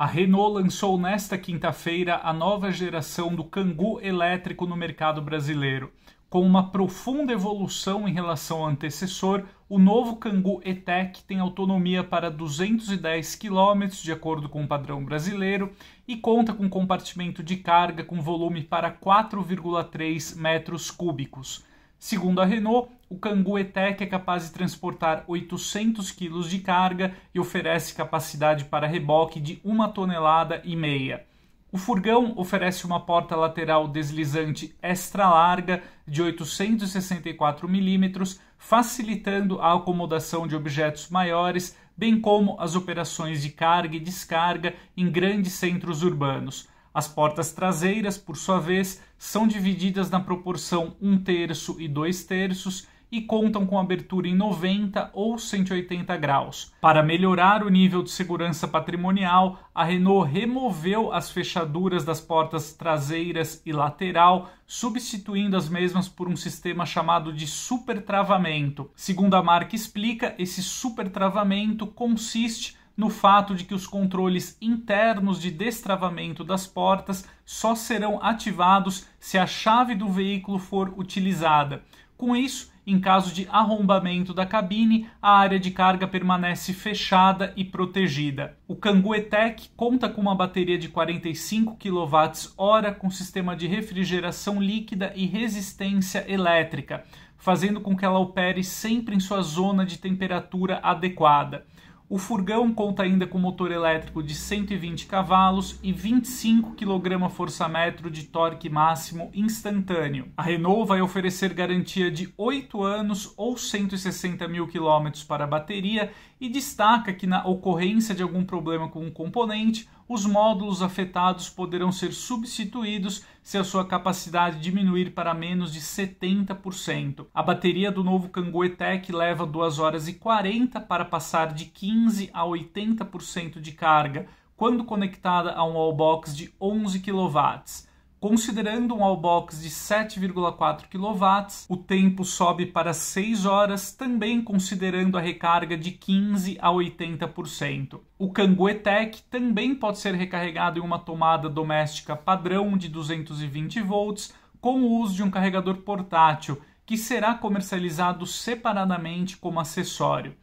A Renault lançou nesta quinta-feira a nova geração do Kangoo elétrico no mercado brasileiro. Com uma profunda evolução em relação ao antecessor, o novo Kangoo E-Tech tem autonomia para 210 km, de acordo com o padrão brasileiro, e conta com compartimento de carga com volume para 4,3 metros cúbicos. Segundo a Renault, o Kangoo E-Tech é capaz de transportar 800 kg de carga e oferece capacidade para reboque de 1 tonelada e meia. O furgão oferece uma porta lateral deslizante extra larga de 864 mm, facilitando a acomodação de objetos maiores, bem como as operações de carga e descarga em grandes centros urbanos. As portas traseiras, por sua vez, são divididas na proporção 1 terço e 2 terços e contam com abertura em 90 ou 180 graus. Para melhorar o nível de segurança patrimonial, a Renault removeu as fechaduras das portas traseiras e lateral, substituindo as mesmas por um sistema chamado de supertravamento. Segundo a marca explica, esse supertravamento consiste no fato de que os controles internos de destravamento das portas só serão ativados se a chave do veículo for utilizada. Com isso, em caso de arrombamento da cabine, a área de carga permanece fechada e protegida. O Kangoo E-Tech conta com uma bateria de 45 kWh com sistema de refrigeração líquida e resistência elétrica, fazendo com que ela opere sempre em sua zona de temperatura adequada. O furgão conta ainda com motor elétrico de 120 cavalos e 25 kgfm de torque máximo instantâneo. A Renault vai oferecer garantia de 8 anos ou 160 mil quilômetros para a bateria e destaca que na ocorrência de algum problema com o um componente, os módulos afetados poderão ser substituídos se a sua capacidade diminuir para menos de 70%. A bateria do novo Kangoo Tech leva 2 horas e 40 para passar de 15 a 80% de carga, quando conectada a um wallbox de 11 kW. Considerando um all-box de 7,4 kW, o tempo sobe para 6 horas, também considerando a recarga de 15 a 80%. O Canguetec também pode ser recarregado em uma tomada doméstica padrão de 220 volts com o uso de um carregador portátil, que será comercializado separadamente como acessório.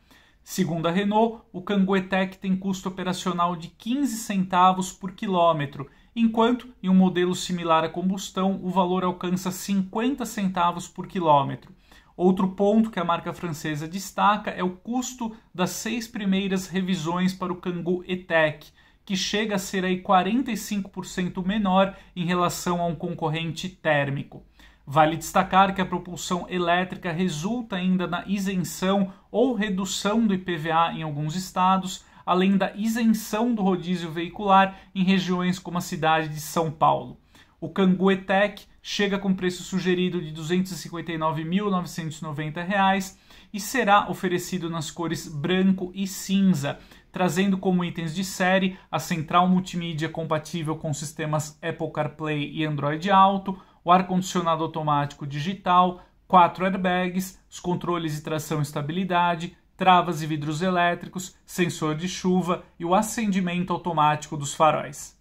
Segundo a Renault, o Canguetec tem custo operacional de 15 centavos por quilômetro enquanto em um modelo similar a combustão o valor alcança 50 centavos por quilômetro. Outro ponto que a marca francesa destaca é o custo das seis primeiras revisões para o Kangoo E-Tech, que chega a ser aí 45% menor em relação a um concorrente térmico. Vale destacar que a propulsão elétrica resulta ainda na isenção ou redução do IPVA em alguns estados, além da isenção do rodízio veicular em regiões como a cidade de São Paulo. O Canguetec chega com preço sugerido de R$ 259.990 e será oferecido nas cores branco e cinza, trazendo como itens de série a central multimídia compatível com sistemas Apple CarPlay e Android Auto, o ar-condicionado automático digital, quatro airbags, os controles de tração e estabilidade, travas e vidros elétricos, sensor de chuva e o acendimento automático dos faróis.